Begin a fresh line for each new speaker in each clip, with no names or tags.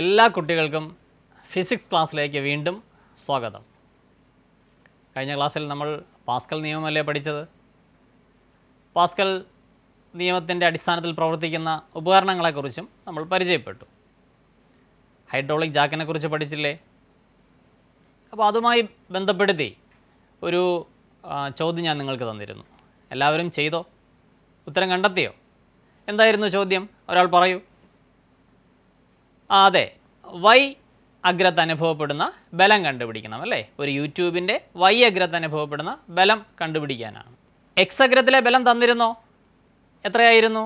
എല്ലാ കുട്ടികൾക്കും ഫിസിക്സ് ക്ലാസ്സിലേക്ക് വീണ്ടും സ്വാഗതം കഴിഞ്ഞ ക്ലാസ്സിൽ നമ്മൾ പാസ്കൽ നിയമമല്ലേ പഠിച്ചത് പാസ്കൽ നിയമത്തിൻ്റെ അടിസ്ഥാനത്തിൽ പ്രവർത്തിക്കുന്ന ഉപകരണങ്ങളെക്കുറിച്ചും നമ്മൾ പരിചയപ്പെട്ടു ഹൈഡ്രോളിക് ജാക്കിനെക്കുറിച്ച് പഠിച്ചില്ലേ അപ്പോൾ അതുമായി ബന്ധപ്പെടുത്തി ഒരു ചോദ്യം ഞാൻ നിങ്ങൾക്ക് തന്നിരുന്നു എല്ലാവരും ചെയ്തോ ഉത്തരം കണ്ടെത്തിയോ എന്തായിരുന്നു ചോദ്യം ഒരാൾ പറയൂ അതെ വൈ അഗ്രത്ത് അനുഭവപ്പെടുന്ന ബലം കണ്ടുപിടിക്കണം അല്ലേ ഒരു യൂട്യൂബിൻ്റെ വൈ അഗ്രത്ത് അനുഭവപ്പെടുന്ന ബലം കണ്ടുപിടിക്കാനാണ് എക്സ് അഗ്രത്തിലെ ബലം തന്നിരുന്നോ എത്രയായിരുന്നു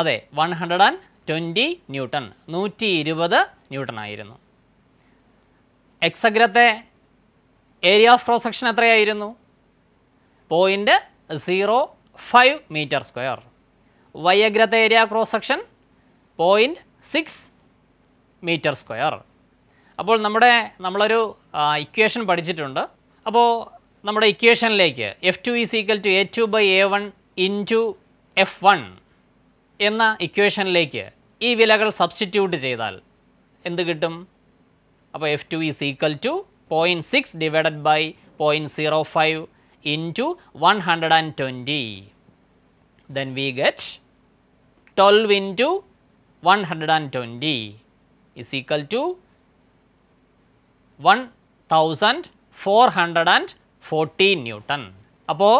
അതെ one hundred and twenty newton നൂറ്റി ഇരുപത് ന്യൂട്ടൺ ആയിരുന്നു എക്സ് അഗ്രത്തെ ഏരിയ ഓഫ് പ്രോസെക്ഷൻ എത്രയായിരുന്നു point zero five meter square Y അഗ്രത്തെ area cross section section point six meter square അപ്പോൾ നമ്മുടെ നമ്മളൊരു ഇക്വേഷൻ പഠിച്ചിട്ടുണ്ട് അപ്പോൾ നമ്മുടെ ഇക്വേഷനിലേക്ക് F two is equal to A two by A one into F one എന്ന ഇക്വേഷനിലേക്ക് ഈ വിലകൾ സബ്സ്റ്റിറ്റ്യൂട്ട് ചെയ്താൽ എന്ത് കിട്ടും അപ്പോൾ F two is equal to point six divided by point zero five into one hundred and twenty then we get twelve into one hundred and twenty is equal to 1414 newton അപ്പോൾ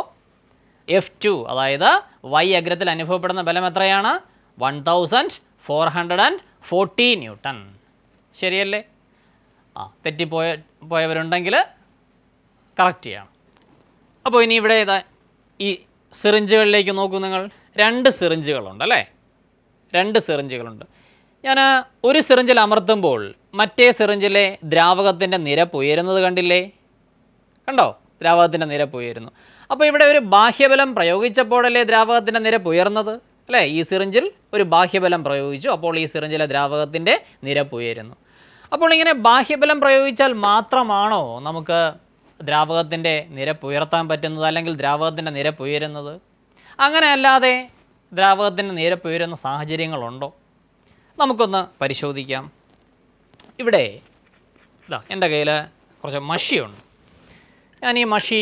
F2 അതായത് Y അഗ്രത്തിൽ അനുഭവപ്പെടുന്ന ബലം എത്രയാണ് 1414 thousand four hundred and forty newton ശരിയല്ലേ ആ തെറ്റിപ്പോയ പോയവരുണ്ടെങ്കിൽ correct ചെയ്യണം അപ്പോൾ ഇനി ഇവിടെ ഏതാ ഈ സിറിഞ്ചുകളിലേക്ക് നോക്കൂ നിങ്ങൾ രണ്ട് സിറിഞ്ചുകളുണ്ട് അല്ലേ രണ്ട് സിറിഞ്ചുകളുണ്ട് ഞാൻ ഒരു സിറിഞ്ചിൽ അമർത്തുമ്പോൾ മറ്റേ സിറിഞ്ചിലെ ദ്രാവകത്തിൻ്റെ നിരപ്പ് ഉയരുന്നത് കണ്ടില്ലേ കണ്ടോ ദ്രാവകത്തിൻ്റെ നിരപ്പ് ഉയരുന്നു അപ്പോൾ ഇവിടെ ഒരു ബാഹ്യബലം പ്രയോഗിച്ചപ്പോഴല്ലേ ദ്രാവകത്തിൻ്റെ നിരപ്പ് ഉയർന്നത് അല്ലേ ഈ സിറിഞ്ചിൽ ഒരു ബാഹ്യബലം പ്രയോഗിച്ചു അപ്പോൾ ഈ സിറിഞ്ചിലെ ദ്രാവകത്തിൻ്റെ നിരപ്പ് ഉയരുന്നു അപ്പോൾ ഇങ്ങനെ ബാഹ്യബലം പ്രയോഗിച്ചാൽ മാത്രമാണോ നമുക്ക് ദ്രാവകത്തിൻ്റെ നിരപ്പ് ഉയർത്താൻ പറ്റുന്നത് അല്ലെങ്കിൽ ദ്രാവകത്തിൻ്റെ നിരപ്പ് ഉയരുന്നത് അങ്ങനെ അല്ലാതെ ദ്രാവകത്തിൻ്റെ നിരപ്പ് ഉയരുന്ന സാഹചര്യങ്ങളുണ്ടോ നമുക്കൊന്ന് പരിശോധിക്കാം ഇവിടെ ഇതാ എൻ്റെ കയ്യിൽ കുറച്ച് മഷിയുണ്ട് ഞാൻ ഈ മഷി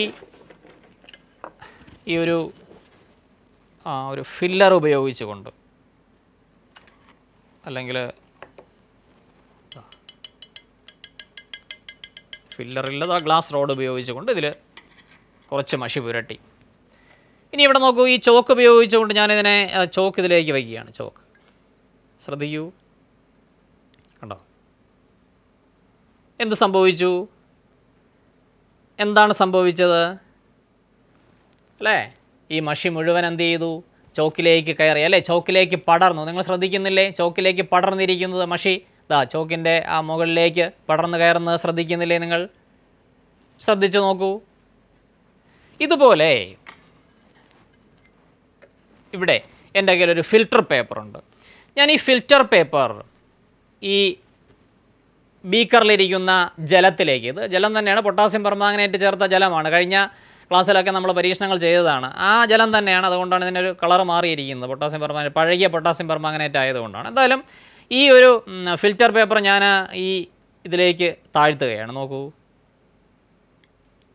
ഈ ഒരു ഒരു ഫില്ലർ ഉപയോഗിച്ചുകൊണ്ട് അല്ലെങ്കിൽ ഫില്ലറില്ലത് ആ ഗ്ലാസ് റോഡ് ഉപയോഗിച്ചുകൊണ്ട് ഇതിൽ കുറച്ച് മഷി പുരട്ടി ഇനി ഇവിടെ നോക്കൂ ഈ ചോക്ക് ഉപയോഗിച്ചുകൊണ്ട് ഞാനിതിനെ ചോക്ക് ഇതിലേക്ക് വയ്ക്കുകയാണ് ചോക്ക് ശ്രദ്ധിക്കൂ കണ്ടോ എന്ത് സംഭവിച്ചു എന്താണ് സംഭവിച്ചത് അല്ലേ ഈ മഷി മുഴുവൻ എന്ത് ചെയ്തു ചോക്കിലേക്ക് കയറി അല്ലേ ചോക്കിലേക്ക് പടർന്നു നിങ്ങൾ ശ്രദ്ധിക്കുന്നില്ലേ ചോക്കിലേക്ക് പടർന്നിരിക്കുന്നത് മഷി ദാ ചോക്കിൻ്റെ ആ മുകളിലേക്ക് പടർന്നു കയറുന്നത് ശ്രദ്ധിക്കുന്നില്ലേ നിങ്ങൾ ശ്രദ്ധിച്ചു നോക്കൂ ഇതുപോലെ ഇവിടെ എൻ്റെ കയ്യിലൊരു ഫിൽട്ടർ പേപ്പറുണ്ട് ഞാൻ ഈ ഫിൽറ്റർ പേപ്പർ ഈ ബീക്കറിലിരിക്കുന്ന ജലത്തിലേക്ക് ഇത് ജലം തന്നെയാണ് പൊട്ടാസ്യം പെർമാഗ്നേറ്റ് ചേർത്ത ജലമാണ് കഴിഞ്ഞ ക്ലാസ്സിലൊക്കെ നമ്മൾ പരീക്ഷണങ്ങൾ ചെയ്തതാണ് ആ ജലം തന്നെയാണ് അതുകൊണ്ടാണ് ഇതിനൊരു കളർ മാറിയിരിക്കുന്നത് പൊട്ടാസ്യം പെർമാങ്ങനെ പഴകിയ പൊട്ടാസ്യം പെർമാഗ്നേറ്റ് ആയതുകൊണ്ടാണ് എന്തായാലും ഈ ഒരു ഫിൽറ്റർ പേപ്പർ ഞാൻ ഈ ഇതിലേക്ക് താഴ്ത്തുകയാണ് നോക്കൂ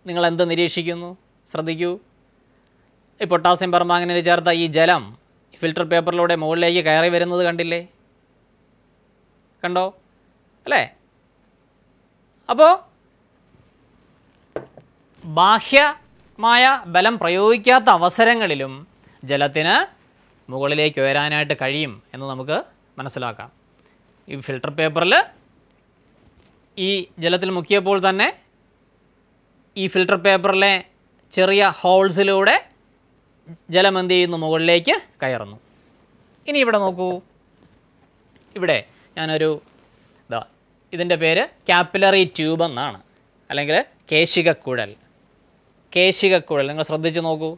നിങ്ങൾ നിരീക്ഷിക്കുന്നു ശ്രദ്ധിക്കൂ ഈ പൊട്ടാസ്യം പെർമാഗ്നേറ്റ് ചേർത്ത ഈ ജലം ഫിൽട്ടർ പേപ്പറിലൂടെ മുകളിലേക്ക് കയറി വരുന്നത് കണ്ടില്ലേ കണ്ടോ അല്ലേ അപ്പോൾ ബാഹ്യമായ ബലം പ്രയോഗിക്കാത്ത അവസരങ്ങളിലും ജലത്തിന് മുകളിലേക്ക് ഉയരാനായിട്ട് കഴിയും എന്ന് നമുക്ക് മനസ്സിലാക്കാം ഈ ഫിൽട്ടർ പേപ്പറിൽ ഈ ജലത്തിൽ മുക്കിയപ്പോൾ തന്നെ ഈ ഫിൽട്ടർ പേപ്പറിലെ ചെറിയ ഹോൾസിലൂടെ ജലം എന്ത് ചെയ്യുന്നു മുകളിലേക്ക് കയറുന്നു ഇനി ഇവിടെ നോക്കൂ ഇവിടെ ഞാനൊരു ഇതാ ഇതിൻ്റെ പേര് ക്യാപ്പിലറി ട്യൂബ് എന്നാണ് അല്ലെങ്കിൽ കേശികക്കുഴൽ കേശികക്കുഴൽ നിങ്ങൾ ശ്രദ്ധിച്ച് നോക്കൂ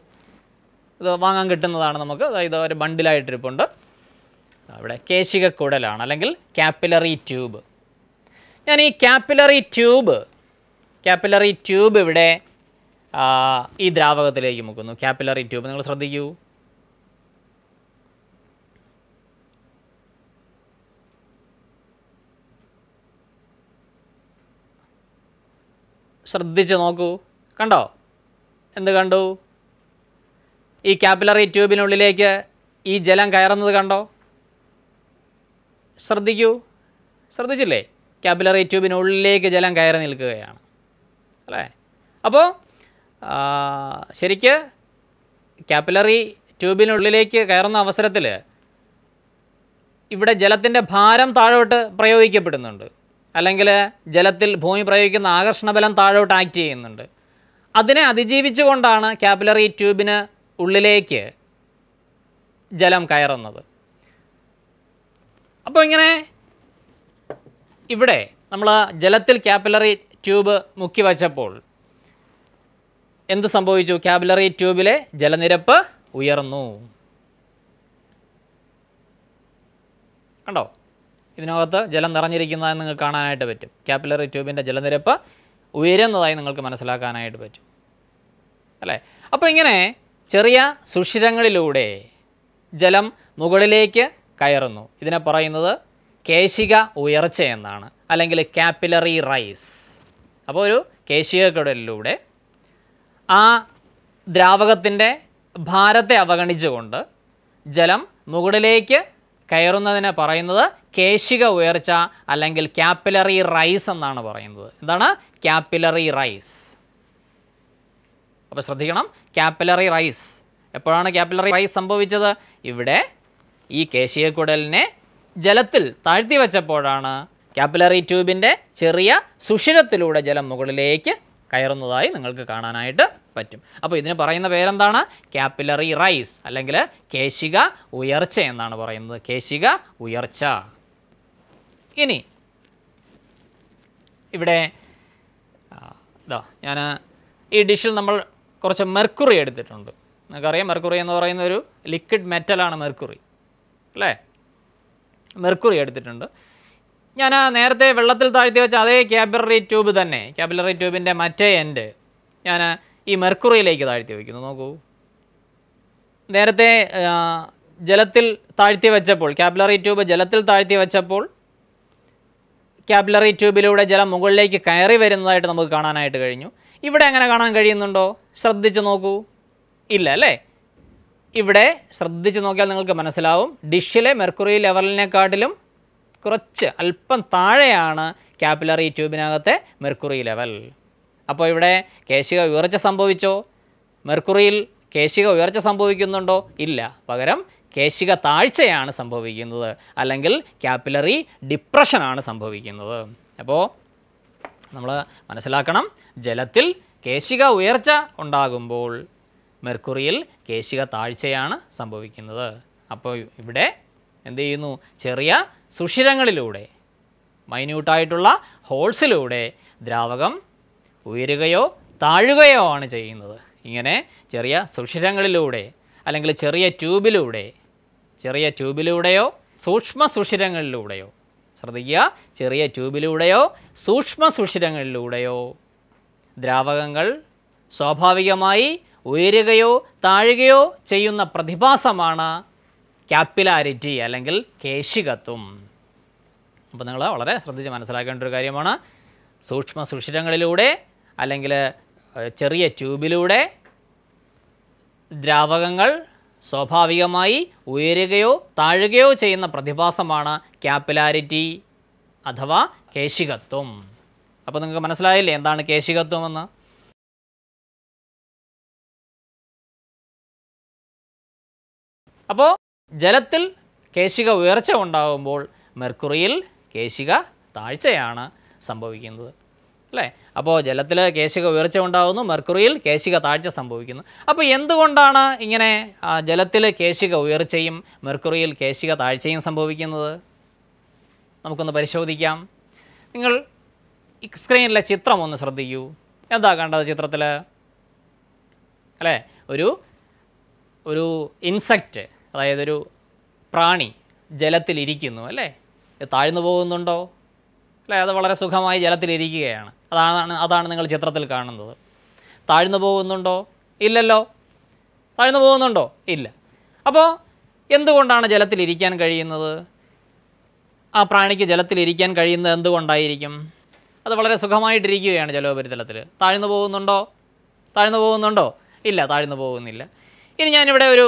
ഇത് വാങ്ങാൻ കിട്ടുന്നതാണ് നമുക്ക് ഇത് ഒരു ബണ്ടിലായിട്ടിരിപ്പുണ്ട് ഇവിടെ കേശികക്കുഴലാണ് അല്ലെങ്കിൽ ക്യാപ്പിലറി ട്യൂബ് ഞാൻ ഈ ക്യാപ്പിലറി ട്യൂബ് ക്യാപ്പിലറി ട്യൂബ് ഇവിടെ ഈ ദ്രാവകത്തിലേക്ക് മുക്കുന്നു ക്യാപ്പിലറി ട്യൂബ് നിങ്ങൾ ശ്രദ്ധിക്കൂ ശ്രദ്ധിച്ച് നോക്കൂ കണ്ടോ എന്ത് കണ്ടു ഈ ക്യാപ്പിലറി ട്യൂബിനുള്ളിലേക്ക് ഈ ജലം കയറുന്നത് കണ്ടോ ശ്രദ്ധിക്കൂ ശ്രദ്ധിച്ചില്ലേ ക്യാപ്പിലറി ട്യൂബിനുള്ളിലേക്ക് ജലം കയറി നിൽക്കുകയാണ് അല്ലേ അപ്പോൾ ശരിക്ക് ക്യാപ്പിലറി ട്യൂബിനുള്ളിലേക്ക് കയറുന്ന അവസരത്തിൽ ഇവിടെ ജലത്തിൻ്റെ ഭാരം താഴോട്ട് പ്രയോഗിക്കപ്പെടുന്നുണ്ട് അല്ലെങ്കിൽ ജലത്തിൽ ഭൂമി പ്രയോഗിക്കുന്ന ആകർഷണബലം താഴോട്ട് ആക്ട് ചെയ്യുന്നുണ്ട് അതിനെ അതിജീവിച്ചുകൊണ്ടാണ് ക്യാപ്പിലറി ട്യൂബിന് ഉള്ളിലേക്ക് ജലം കയറുന്നത് അപ്പോൾ ഇങ്ങനെ ഇവിടെ നമ്മൾ ജലത്തിൽ ക്യാപ്പിലറി ട്യൂബ് മുക്കി വച്ചപ്പോൾ എന്ത് സംഭവിച്ചു ക്യാബിലറി ട്യൂബിലെ ജലനിരപ്പ് ഉയർന്നു കണ്ടോ ഇതിനകത്ത് ജലം നിറഞ്ഞിരിക്കുന്നതായി നിങ്ങൾക്ക് കാണാനായിട്ട് പറ്റും കാപ്പിലറി ട്യൂബിൻ്റെ ജലനിരപ്പ് ഉയരുന്നതായി നിങ്ങൾക്ക് മനസ്സിലാക്കാനായിട്ട് പറ്റും അല്ലേ അപ്പോൾ ഇങ്ങനെ ചെറിയ സുഷിരങ്ങളിലൂടെ ജലം മുകളിലേക്ക് കയറുന്നു ഇതിനെ പറയുന്നത് കേശിക ഉയർച്ച എന്നാണ് അല്ലെങ്കിൽ കാപ്പിലറി റൈസ് അപ്പോൾ ഒരു കേശികക്കടലിലൂടെ ആ ദ്രാവകത്തിൻ്റെ ഭാരത്തെ അവഗണിച്ചുകൊണ്ട് ജലം മുകളിലേക്ക് കയറുന്നതിന് പറയുന്നത് കേശിക ഉയർച്ച അല്ലെങ്കിൽ ക്യാപ്പിലറി റൈസ് എന്നാണ് പറയുന്നത് എന്താണ് ക്യാപ്പിലറി റൈസ് അപ്പോൾ ശ്രദ്ധിക്കണം ക്യാപ്പിലറി റൈസ് എപ്പോഴാണ് ക്യാപ്പിലറി റൈസ് സംഭവിച്ചത് ഇവിടെ ഈ കേശികക്കുടലിനെ ജലത്തിൽ താഴ്ത്തി വെച്ചപ്പോഴാണ് ക്യാപ്പിലറി ട്യൂബിൻ്റെ ചെറിയ സുഷിരത്തിലൂടെ ജലം മുകളിലേക്ക് കയറുന്നതായി നിങ്ങൾക്ക് കാണാനായിട്ട് പറ്റും അപ്പോൾ ഇതിന് പറയുന്ന പേരെന്താണ് ക്യാപ്പിലറി റൈസ് അല്ലെങ്കിൽ കേശിക ഉയർച്ച എന്നാണ് പറയുന്നത് കേശിക ഉയർച്ച ഇനി ഇവിടെ ഇതാ ഞാൻ ഈ ഡിഷിൽ നമ്മൾ കുറച്ച് മെർക്കുറി എടുത്തിട്ടുണ്ട് നിങ്ങൾക്കറിയാം മെർക്കുറി എന്ന് പറയുന്ന ഒരു ലിക്വിഡ് മെറ്റലാണ് മെർക്കുറി അല്ലേ മെർക്കുറി എടുത്തിട്ടുണ്ട് ഞാൻ നേരത്തെ വെള്ളത്തിൽ താഴ്ത്തി വെച്ച അതേ ക്യാബിലറി ട്യൂബ് തന്നെ ക്യാബിലറി ട്യൂബിൻ്റെ മറ്റേ എൻഡ് ഞാൻ ഈ മെർക്കുറിയിലേക്ക് താഴ്ത്തി വയ്ക്കുന്നു നോക്കൂ നേരത്തെ ജലത്തിൽ താഴ്ത്തി വെച്ചപ്പോൾ ക്യാബിലറി ട്യൂബ് ജലത്തിൽ താഴ്ത്തി വെച്ചപ്പോൾ ക്യാബിലറി ട്യൂബിലൂടെ ജലം മുകളിലേക്ക് കയറി വരുന്നതായിട്ട് നമുക്ക് കാണാനായിട്ട് കഴിഞ്ഞു ഇവിടെ അങ്ങനെ കാണാൻ കഴിയുന്നുണ്ടോ ശ്രദ്ധിച്ച് നോക്കൂ ഇല്ല അല്ലേ ഇവിടെ ശ്രദ്ധിച്ച് നോക്കിയാൽ നിങ്ങൾക്ക് മനസ്സിലാവും ഡിഷിലെ മെർക്കുറി ലെവലിനെക്കാട്ടിലും കുറച്ച് അല്പം താഴെയാണ് ക്യാപിലറി ട്യൂബിനകത്തെ മെർക്കുറി ലെവൽ അപ്പോൾ ഇവിടെ കേശിക ഉയർച്ച സംഭവിച്ചോ മെർക്കുറിയിൽ കേശിക ഉയർച്ച സംഭവിക്കുന്നുണ്ടോ ഇല്ല പകരം കേശിക താഴ്ചയാണ് സംഭവിക്കുന്നത് അല്ലെങ്കിൽ ക്യാപിലറി ഡിപ്രഷനാണ് സംഭവിക്കുന്നത് അപ്പോൾ നമ്മൾ മനസ്സിലാക്കണം ജലത്തിൽ കേശിക ഉയർച്ച ഉണ്ടാകുമ്പോൾ മെർക്കുറിയിൽ കേശിക താഴ്ചയാണ് സംഭവിക്കുന്നത് അപ്പോൾ ഇവിടെ എന്ത് ചെയ്യുന്നു ചെറിയ സുഷിരങ്ങളിലൂടെ മൈന്യൂട്ടായിട്ടുള്ള ഹോൾസിലൂടെ ദ്രാവകം ഉയരുകയോ താഴുകയോ ആണ് ചെയ്യുന്നത് ഇങ്ങനെ ചെറിയ സുഷിരങ്ങളിലൂടെ അല്ലെങ്കിൽ ചെറിയ ട്യൂബിലൂടെ ചെറിയ ട്യൂബിലൂടെയോ സൂക്ഷ്മ സുഷിരങ്ങളിലൂടെയോ ശ്രദ്ധിക്കുക ചെറിയ ട്യൂബിലൂടെയോ സൂക്ഷ്മ സുഷിരങ്ങളിലൂടെയോ ദ്രാവകങ്ങൾ സ്വാഭാവികമായി ഉയരുകയോ താഴുകയോ ചെയ്യുന്ന പ്രതിഭാസമാണ് ക്യാപ്പിലാരിറ്റി അല്ലെങ്കിൽ കേശികത്വം അപ്പോൾ നിങ്ങൾ വളരെ ശ്രദ്ധിച്ച് മനസ്സിലാക്കേണ്ട ഒരു കാര്യമാണ് സൂക്ഷ്മ സുഷിരങ്ങളിലൂടെ അല്ലെങ്കിൽ ചെറിയ ട്യൂബിലൂടെ ദ്രാവകങ്ങൾ സ്വാഭാവികമായി ഉയരുകയോ താഴുകയോ ചെയ്യുന്ന പ്രതിഭാസമാണ് ക്യാപ്പിലാരിറ്റി അഥവാ കേശികത്വം അപ്പോൾ നിങ്ങൾക്ക് മനസ്സിലായില്ലേ എന്താണ് കേശികത്വം എന്ന് അപ്പോൾ ജലത്തിൽ കേശിക ഉയർച്ച ഉണ്ടാകുമ്പോൾ മെർക്കുറിയിൽ കേശിക താഴ്ചയാണ് സംഭവിക്കുന്നത് അല്ലേ അപ്പോൾ ജലത്തിൽ കേശിക ഉയർച്ച ഉണ്ടാകുന്നു മെർക്കുറിയിൽ കേശിക താഴ്ച സംഭവിക്കുന്നു അപ്പോൾ എന്തുകൊണ്ടാണ് ഇങ്ങനെ ജലത്തിൽ കേശിക ഉയർച്ചയും മെർക്കുറിയിൽ കേശിക താഴ്ചയും സംഭവിക്കുന്നത് നമുക്കൊന്ന് പരിശോധിക്കാം നിങ്ങൾ സ്ക്രീനിലെ ചിത്രം ഒന്ന് ശ്രദ്ധിക്കൂ എന്താ കണ്ടത് ചിത്രത്തിൽ അല്ലേ ഒരു ഒരു ഇൻസെക്റ്റ് അതായത് ഒരു പ്രാണി ജലത്തിലിരിക്കുന്നു അല്ലേ താഴ്ന്നു പോകുന്നുണ്ടോ അല്ലേ അത് വളരെ സുഖമായി ജലത്തിലിരിക്കുകയാണ് അതാണ് അതാണ് നിങ്ങൾ ചിത്രത്തിൽ കാണുന്നത് താഴ്ന്നു പോകുന്നുണ്ടോ ഇല്ലല്ലോ താഴ്ന്നു പോകുന്നുണ്ടോ ഇല്ല അപ്പോൾ എന്തുകൊണ്ടാണ് ജലത്തിലിരിക്കാൻ കഴിയുന്നത് ആ പ്രാണിക്ക് ജലത്തിലിരിക്കാൻ കഴിയുന്നത് എന്തുകൊണ്ടായിരിക്കും അത് വളരെ സുഖമായിട്ടിരിക്കുകയാണ് ജലോപരിതലത്തിൽ താഴ്ന്നു പോകുന്നുണ്ടോ താഴ്ന്നു പോകുന്നുണ്ടോ ഇല്ല താഴ്ന്നു പോകുന്നില്ല ഇനി ഞാനിവിടെ ഒരു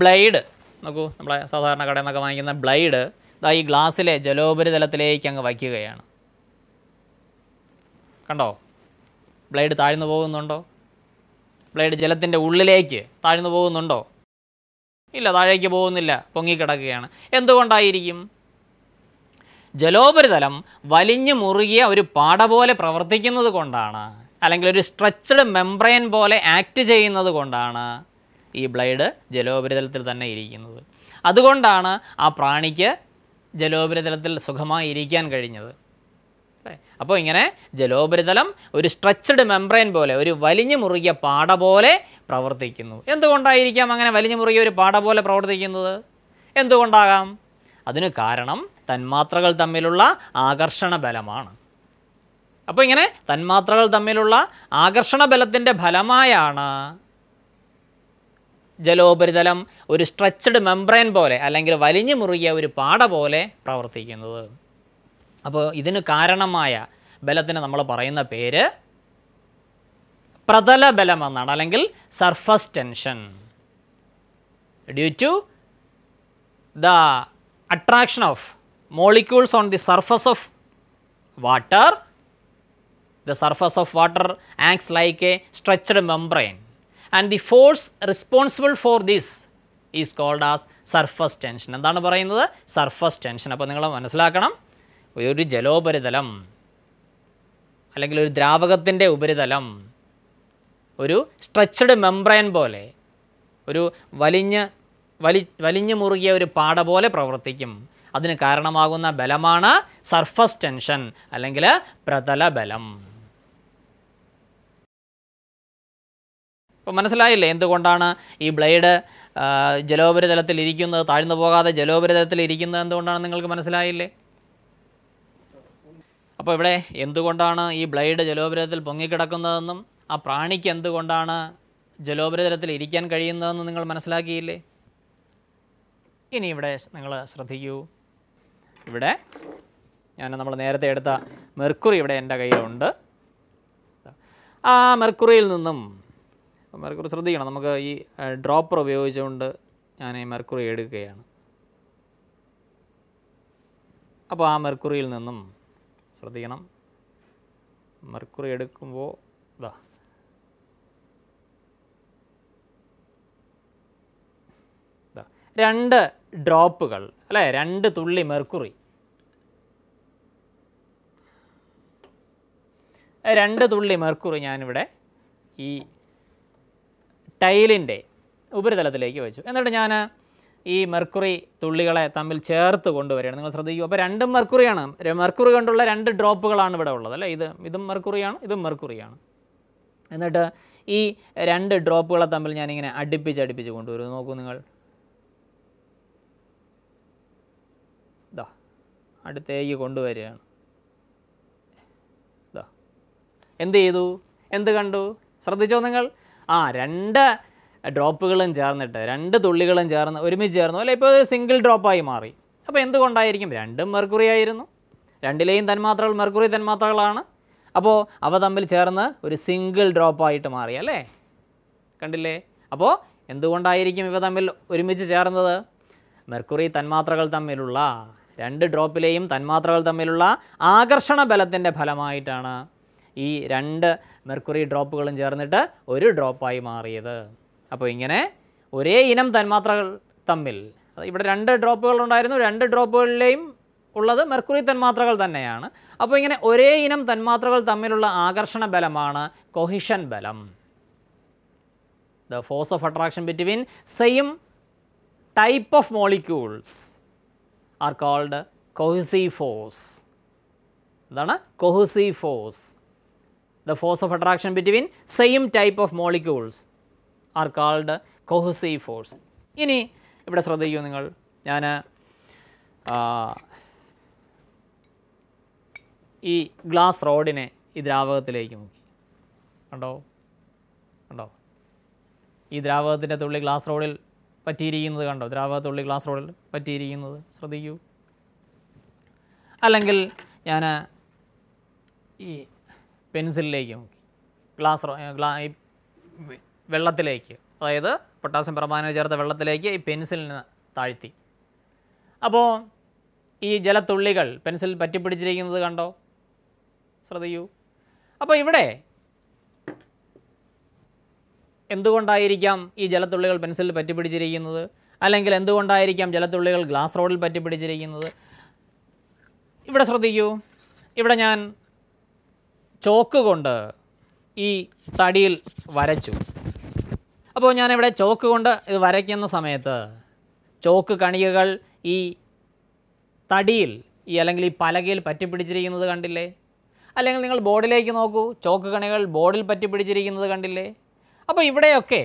ബ്ലേഡ് നോക്കൂ നമ്മളെ സാധാരണ കടയിൽ നിന്നൊക്കെ വാങ്ങിക്കുന്ന ബ്ലൈഡ് ഇതാ ഈ ഗ്ലാസ്സിലെ ജലോപരിതലത്തിലേക്ക് അങ്ങ് വയ്ക്കുകയാണ് കണ്ടോ ബ്ലേഡ് താഴ്ന്നു പോകുന്നുണ്ടോ ബ്ലേഡ് ജലത്തിൻ്റെ ഉള്ളിലേക്ക് താഴ്ന്നു പോകുന്നുണ്ടോ ഇല്ല താഴേക്ക് പോകുന്നില്ല പൊങ്ങിക്കിടക്കുകയാണ് എന്തുകൊണ്ടായിരിക്കും ജലോപരിതലം വലിഞ്ഞു മുറുകിയ ഒരു പാട പോലെ പ്രവർത്തിക്കുന്നത് കൊണ്ടാണ് അല്ലെങ്കിൽ ഒരു സ്ട്രെച്ചഡ് മെംബ്രെയിൻ പോലെ ആക്ട് ചെയ്യുന്നത് കൊണ്ടാണ് ഈ ബ്ലേഡ് ജലോപരിതലത്തിൽ തന്നെ ഇരിക്കുന്നത് അതുകൊണ്ടാണ് ആ പ്രാണിക്ക് ജലോപരിതലത്തിൽ സുഖമായി ഇരിക്കാൻ കഴിഞ്ഞത് അപ്പോൾ ഇങ്ങനെ ജലോപരിതലം ഒരു സ്ട്രെച്ചഡ് മെംബ്രെയിൻ പോലെ ഒരു വലിഞ്ഞു മുറുകിയ പാട പോലെ പ്രവർത്തിക്കുന്നു എന്തുകൊണ്ടായിരിക്കാം അങ്ങനെ വലിഞ്ഞു മുറുകിയ ഒരു പാട പോലെ പ്രവർത്തിക്കുന്നത് എന്തുകൊണ്ടാകാം അതിന് കാരണം തന്മാത്രകൾ തമ്മിലുള്ള ആകർഷണ ബലമാണ് അപ്പോൾ ഇങ്ങനെ തന്മാത്രകൾ തമ്മിലുള്ള ആകർഷണ ബലത്തിൻ്റെ ഫലമായാണ് ജലോപരിതലം ഒരു സ്ട്രെച്ചഡ് മെംബ്രെയിൻ പോലെ അല്ലെങ്കിൽ വലിഞ്ഞു മുറുകിയ ഒരു പാട പോലെ പ്രവർത്തിക്കുന്നത് അപ്പോൾ ഇതിന് കാരണമായ ബലത്തിന് നമ്മൾ പറയുന്ന പേര് പ്രതല ബലം എന്നാണ് അല്ലെങ്കിൽ surface tension due to the attraction of molecules on the surface of water the surface of water acts like a stretched membrane and the force responsible for this is called as surface tension എന്താണ് പറയുന്നത് surface tension അപ്പോൾ നിങ്ങൾ മനസ്സിലാക്കണം ഒരു ജലോപരിതലം അല്ലെങ്കിൽ ഒരു ദ്രാവകത്തിൻ്റെ ഉപരിതലം ഒരു സ്ട്രെച്ചഡ് മെംബ്രൈൻ പോലെ ഒരു വലിഞ്ഞ് വലി വലിഞ്ഞു മുറുകിയ ഒരു പാട പോലെ പ്രവർത്തിക്കും അതിന് കാരണമാകുന്ന ബലമാണ് സർഫസ് ടെൻഷൻ അല്ലെങ്കിൽ പ്രതല ബലം അപ്പോൾ മനസ്സിലായില്ലേ എന്തുകൊണ്ടാണ് ഈ ബ്ലേഡ് ജലോപരിതലത്തിൽ ഇരിക്കുന്നത് താഴ്ന്നു പോകാതെ ജലോപരിതലത്തിൽ ഇരിക്കുന്നത് എന്തുകൊണ്ടാണ് നിങ്ങൾക്ക് മനസ്സിലായില്ലേ അപ്പോൾ ഇവിടെ എന്തുകൊണ്ടാണ് ഈ ബ്ലേഡ് ജലോപരിതലത്തിൽ പൊങ്ങിക്കിടക്കുന്നതെന്നും ആ പ്രാണിക്ക് എന്തുകൊണ്ടാണ് ജലോപരിതലത്തിൽ ഇരിക്കാൻ കഴിയുന്നതെന്നും നിങ്ങൾ മനസ്സിലാക്കിയില്ലേ ഇനി ഇവിടെ നിങ്ങൾ ശ്രദ്ധിക്കൂ ഇവിടെ ഞാൻ നമ്മൾ നേരത്തെ എടുത്ത മെർക്കുറി ഇവിടെ എൻ്റെ കയ്യിലുണ്ട് ആ മെർക്കുറിയിൽ നിന്നും മെർക്കുറി ശ്രദ്ധിക്കണം നമുക്ക് ഈ ഡ്രോപ്പർ ഉപയോഗിച്ചുകൊണ്ട് ഞാൻ ഈ മെർക്കുറി എടുക്കുകയാണ് അപ്പോൾ ആ മെർക്കുറിയിൽ നിന്നും ശ്രദ്ധിക്കണം മെർക്കുറി എടുക്കുമ്പോൾ ഇതാ രണ്ട് ഡ്രോപ്പുകൾ അല്ലേ രണ്ട് തുള്ളി മെർക്കുറി രണ്ട് തുള്ളി മെർക്കുറി ഞാനിവിടെ ഈ ടൈലിൻ്റെ ഉപരിതലത്തിലേക്ക് വെച്ചു എന്നിട്ട് ഞാൻ ഈ മെർക്കുറി തുള്ളികളെ തമ്മിൽ ചേർത്ത് കൊണ്ടുവരികയാണ് നിങ്ങൾ ശ്രദ്ധിക്കൂ അപ്പോൾ രണ്ടും മെർക്കുറിയാണ് മെർക്കുറി കൊണ്ടുള്ള രണ്ട് ഡ്രോപ്പുകളാണ് ഇവിടെ ഉള്ളത് അല്ലേ ഇത് ഇതും മെർക്കുറിയാണ് ഇതും മെർക്കുറിയാണ് എന്നിട്ട് ഈ രണ്ട് ഡ്രോപ്പുകളെ തമ്മിൽ ഞാനിങ്ങനെ അടുപ്പിച്ച് അടുപ്പിച്ച് കൊണ്ടുവരും നോക്കൂ നിങ്ങൾ അടുത്തേക്ക് കൊണ്ടുവരികയാണ് എന്ത് ചെയ്തു എന്ത് കണ്ടു ശ്രദ്ധിച്ചോ നിങ്ങൾ ആ രണ്ട് ഡ്രോപ്പുകളും ചേർന്നിട്ട് രണ്ട് തുള്ളികളും ചേർന്ന് ഒരുമിച്ച് ചേർന്നു അല്ലെ ഇപ്പോൾ സിംഗിൾ ഡ്രോപ്പായി മാറി അപ്പോൾ എന്തുകൊണ്ടായിരിക്കും രണ്ടും മെർക്കുറി ആയിരുന്നു രണ്ടിലെയും തന്മാത്രകൾ മെർക്കുറി തന്മാത്രകളാണ് അപ്പോൾ അവ തമ്മിൽ ചേർന്ന് ഒരു സിംഗിൾ ഡ്രോപ്പായിട്ട് മാറി അല്ലേ കണ്ടില്ലേ അപ്പോൾ എന്തുകൊണ്ടായിരിക്കും ഇവ തമ്മിൽ ഒരുമിച്ച് ചേർന്നത് മെർക്കുറി തന്മാത്രകൾ തമ്മിലുള്ള രണ്ട് ഡ്രോപ്പിലെയും തന്മാത്രകൾ തമ്മിലുള്ള ആകർഷണ ബലത്തിൻ്റെ ഫലമായിട്ടാണ് ഈ രണ്ട് മെർക്കുറി ഡ്രോപ്പുകളും ചേർന്നിട്ട് ഒരു ഡ്രോപ്പായി മാറിയത് അപ്പോൾ ഇങ്ങനെ ഒരേ ഇനം തന്മാത്രകൾ തമ്മിൽ ഇവിടെ രണ്ട് ഡ്രോപ്പുകൾ ഉണ്ടായിരുന്നു രണ്ട് ഡ്രോപ്പുകളിലെയും ഉള്ളത് മെർക്കുറി തന്മാത്രകൾ തന്നെയാണ് അപ്പോൾ ഇങ്ങനെ ഒരേ ഇനം തന്മാത്രകൾ തമ്മിലുള്ള ആകർഷണ ബലമാണ് കൊഹിഷൻ ബലം the force of attraction between same type of molecules are called cohesive force എന്താണ് cohesive force The force of attraction between same type of molecules are called cohesive force. ഇനി ഇവിടെ ശ്രദ്ധിക്കൂ നിങ്ങൾ ഞാൻ ഈ ഗ്ലാസ് റോഡിനെ ഈ ദ്രാവകത്തിലേക്ക് മുക്കി കണ്ടോ കണ്ടോ ഈ ദ്രാവകത്തിൻ്റെ തുള്ളി ഗ്ലാസ് റോഡിൽ പറ്റിയിരിക്കുന്നത് കണ്ടോ ദ്രാവകത്തുള്ളി ഗ്ലാസ് റോഡിൽ പറ്റിയിരിക്കുന്നത് ശ്രദ്ധിക്കൂ അല്ലെങ്കിൽ ഞാൻ ഈ പെൻസിലിലേക്ക് ഗ്ലാസ് ഗ്ലാസ് വെള്ളത്തിലേക്ക് അതായത് പൊട്ടാസ്യം പെർമാനേറ്റ് ചേർത്ത വെള്ളത്തിലേക്ക് ഈ പെൻസിലിന് താഴ്ത്തി അപ്പോൾ ഈ ജലത്തുള്ളികൾ പെൻസിൽ പറ്റിപ്പിടിച്ചിരിക്കുന്നത് കണ്ടോ ശ്രദ്ധിക്കൂ അപ്പോൾ ഇവിടെ എന്തുകൊണ്ടായിരിക്കാം ഈ ജലത്തുള്ളികൾ പെൻസിലിൽ പറ്റിപ്പിടിച്ചിരിക്കുന്നത് അല്ലെങ്കിൽ എന്തുകൊണ്ടായിരിക്കാം ജലത്തുള്ളികൾ ഗ്ലാസ് റോഡിൽ പറ്റിപ്പിടിച്ചിരിക്കുന്നത് ഇവിടെ ശ്രദ്ധിക്കൂ ഇവിടെ ഞാൻ ചോക്ക് കൊണ്ട് ഈ തടിയിൽ വരച്ചു അപ്പോൾ ഞാനിവിടെ ചോക്ക് കൊണ്ട് ഇത് വരയ്ക്കുന്ന സമയത്ത് ചോക്ക് കണികകൾ ഈ തടിയിൽ ഈ അല്ലെങ്കിൽ ഈ പലകയിൽ പറ്റിപ്പിടിച്ചിരിക്കുന്നത് കണ്ടില്ലേ അല്ലെങ്കിൽ നിങ്ങൾ ബോർഡിലേക്ക് നോക്കൂ ചോക്ക് കണികൾ ബോർഡിൽ പറ്റിപ്പിടിച്ചിരിക്കുന്നത് കണ്ടില്ലേ അപ്പോൾ ഇവിടെയൊക്കെ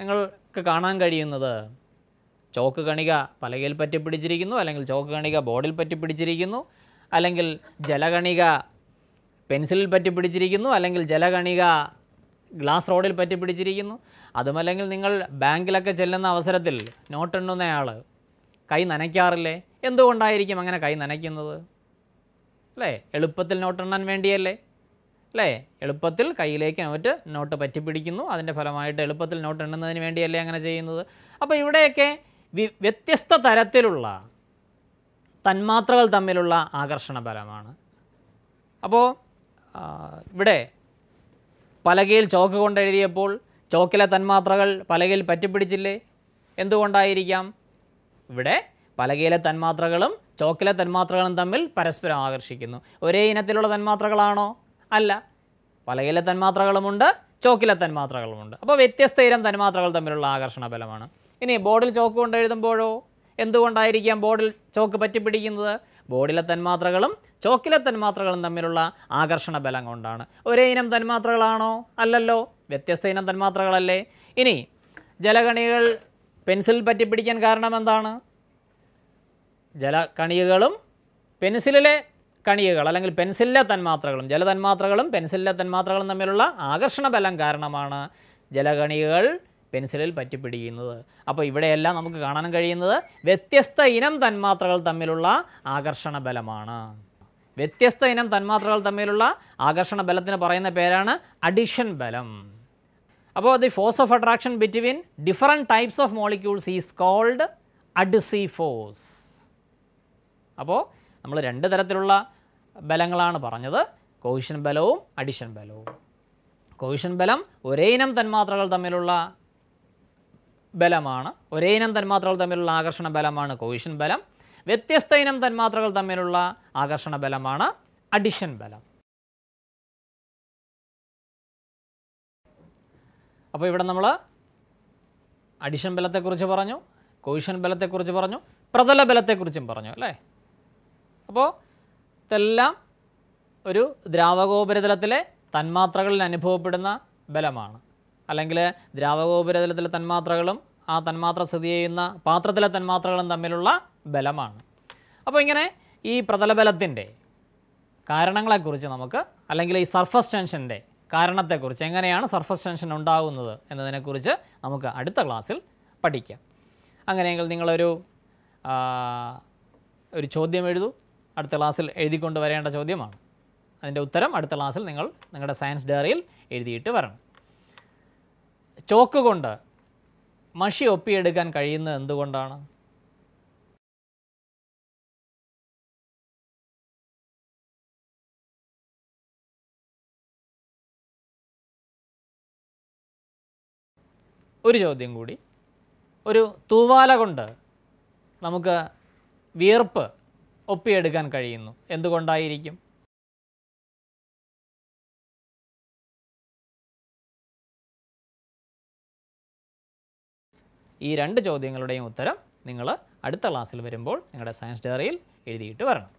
നിങ്ങൾക്ക് കാണാൻ കഴിയുന്നത് ചോക്ക് കണിക പലകയിൽ പറ്റിപ്പിടിച്ചിരിക്കുന്നു അല്ലെങ്കിൽ ചോക്ക് കണിക ബോർഡിൽ പറ്റിപ്പിടിച്ചിരിക്കുന്നു അല്ലെങ്കിൽ ജലകണിക പെൻസിലിൽ പറ്റി പിടിച്ചിരിക്കുന്നു അല്ലെങ്കിൽ ജലകണിക ഗ്ലാസ് റോഡിൽ പറ്റി പിടിച്ചിരിക്കുന്നു അതുമല്ലെങ്കിൽ നിങ്ങൾ ബാങ്കിലൊക്കെ ചെല്ലുന്ന അവസരത്തിൽ നോട്ട് എണ്ണുന്നയാൾ കൈ നനയ്ക്കാറില്ലേ എന്തുകൊണ്ടായിരിക്കും അങ്ങനെ കൈ നനയ്ക്കുന്നത് അല്ലേ എളുപ്പത്തിൽ നോട്ടെണ്ണാൻ വേണ്ടിയല്ലേ അല്ലേ എളുപ്പത്തിൽ കയ്യിലേക്ക് നോട്ട് നോട്ട് പറ്റിപ്പിടിക്കുന്നു അതിൻ്റെ ഫലമായിട്ട് എളുപ്പത്തിൽ നോട്ട് എണ്ണുന്നതിന് വേണ്ടിയല്ലേ അങ്ങനെ ചെയ്യുന്നത് അപ്പോൾ ഇവിടെയൊക്കെ വ്യത്യസ്ത തരത്തിലുള്ള തന്മാത്രകൾ തമ്മിലുള്ള ആകർഷണ ബലമാണ് അപ്പോൾ ഇവിടെ പലകയിൽ ചോക്ക് കൊണ്ടെഴുതിയപ്പോൾ ചോക്കിലെ തന്മാത്രകൾ പലകയിൽ പറ്റിപ്പിടിച്ചില്ലേ എന്തുകൊണ്ടായിരിക്കാം ഇവിടെ പലകയിലെ തന്മാത്രകളും ചോക്കിലെ തന്മാത്രകളും തമ്മിൽ പരസ്പരം ആകർഷിക്കുന്നു ഒരേ ഇനത്തിലുള്ള തന്മാത്രകളാണോ അല്ല പലകയിലെ തന്മാത്രകളുമുണ്ട് ചോക്കിലെ തന്മാത്രകളുമുണ്ട് അപ്പോൾ വ്യത്യസ്ത ഇനം തന്മാത്രകൾ തമ്മിലുള്ള ആകർഷണ ബലമാണ് ഇനി ബോർഡിൽ ചോക്ക് കൊണ്ടെഴുതുമ്പോഴോ എന്തുകൊണ്ടായിരിക്കാം ബോർഡിൽ ചോക്ക് പറ്റിപ്പിടിക്കുന്നത് ബോർഡിലെ തന്മാത്രകളും ചോക്കിലെ തന്മാത്രകളും തമ്മിലുള്ള ആകർഷണ ബലം കൊണ്ടാണ് ഒരേ ഇനം തന്മാത്രകളാണോ അല്ലല്ലോ വ്യത്യസ്ത ഇനം തന്മാത്രകളല്ലേ ഇനി ജലകണികൾ പെൻസിൽ പറ്റിപ്പിടിക്കാൻ കാരണം എന്താണ് ജലകണികകളും പെൻസിലിലെ കണികകൾ അല്ലെങ്കിൽ പെൻസിലിലെ തന്മാത്രകളും ജലതന്മാത്രകളും പെൻസിലിലെ തന്മാത്രകളും തമ്മിലുള്ള ആകർഷണ ബലം കാരണമാണ് ജലകണികൾ പെൻസിലിൽ പറ്റിപ്പിടിക്കുന്നത് അപ്പോൾ ഇവിടെയെല്ലാം നമുക്ക് കാണാൻ കഴിയുന്നത് വ്യത്യസ്ത ഇനം തന്മാത്രകൾ തമ്മിലുള്ള ആകർഷണ ബലമാണ് വ്യത്യസ്ത ഇനം തന്മാത്രകൾ തമ്മിലുള്ള ആകർഷണ ബലത്തിന് പറയുന്ന പേരാണ് അഡിഷൻ ബലം അപ്പോൾ the force of attraction between different types of molecules is called adhesive force അപ്പോൾ നമ്മൾ രണ്ട് തരത്തിലുള്ള ബലങ്ങളാണ് പറഞ്ഞത് കോഹിഷൻ ബലവും അഡിഷൻ ബലവും കോഹിഷൻ ബലം ഒരേ ഇനം തന്മാത്രകൾ തമ്മിലുള്ള ബലമാണ് ഒരേ ഇനം തന്മാത്രകൾ തമ്മിലുള്ള ആകർഷണ ബലമാണ് കോയിഷൻ ബലം വ്യത്യസ്ത ഇനം തന്മാത്രകൾ തമ്മിലുള്ള ആകർഷണ ബലമാണ് അഡിഷൻ ബലം അപ്പോൾ ഇവിടെ നമ്മൾ അഡിഷൻ ബലത്തെക്കുറിച്ച് പറഞ്ഞു കോയിഷൻ ബലത്തെക്കുറിച്ച് പറഞ്ഞു പ്രതല ബലത്തെക്കുറിച്ചും പറഞ്ഞു അല്ലേ അപ്പോൾ ഇതെല്ലാം ഒരു ദ്രാവകോപരിതലത്തിലെ തന്മാത്രകളിൽ അനുഭവപ്പെടുന്ന ബലമാണ് അല്ലെങ്കിൽ ദ്രാവകോപരിതലത്തിലെ തന്മാത്രകളും ആ തന്മാത്ര സ്ഥിതി ചെയ്യുന്ന പാത്രത്തിലെ തന്മാത്രകളും തമ്മിലുള്ള ബലമാണ് അപ്പോൾ ഇങ്ങനെ ഈ പ്രതലബലത്തിൻ്റെ കാരണങ്ങളെക്കുറിച്ച് നമുക്ക് അല്ലെങ്കിൽ ഈ സർഫസ് ടെൻഷൻ്റെ കാരണത്തെക്കുറിച്ച് എങ്ങനെയാണ് സർഫസ് ടെൻഷൻ ഉണ്ടാകുന്നത് എന്നതിനെക്കുറിച്ച് നമുക്ക് അടുത്ത ക്ലാസ്സിൽ പഠിക്കാം അങ്ങനെയെങ്കിൽ നിങ്ങളൊരു ഒരു ചോദ്യം എഴുതൂ അടുത്ത ക്ലാസ്സിൽ എഴുതിക്കൊണ്ട് വരേണ്ട ചോദ്യമാണ് അതിൻ്റെ ഉത്തരം അടുത്ത ക്ലാസ്സിൽ നിങ്ങൾ നിങ്ങളുടെ സയൻസ് ഡയറിയിൽ എഴുതിയിട്ട് വരണം ചോക്ക് കൊണ്ട് മഷി ഒപ്പിയെടുക്കാൻ കഴിയുന്നത് എന്തുകൊണ്ടാണ് ഒരു ചോദ്യം കൂടി ഒരു തൂവാല കൊണ്ട് നമുക്ക് വിയർപ്പ് ഒപ്പിയെടുക്കാൻ കഴിയുന്നു എന്തുകൊണ്ടായിരിക്കും ഈ രണ്ട് ചോദ്യങ്ങളുടെയും ഉത്തരം നിങ്ങൾ അടുത്ത ക്ലാസ്സിൽ വരുമ്പോൾ നിങ്ങളുടെ സയൻസ് ഡയറിയിൽ എഴുതിയിട്ട് വരണം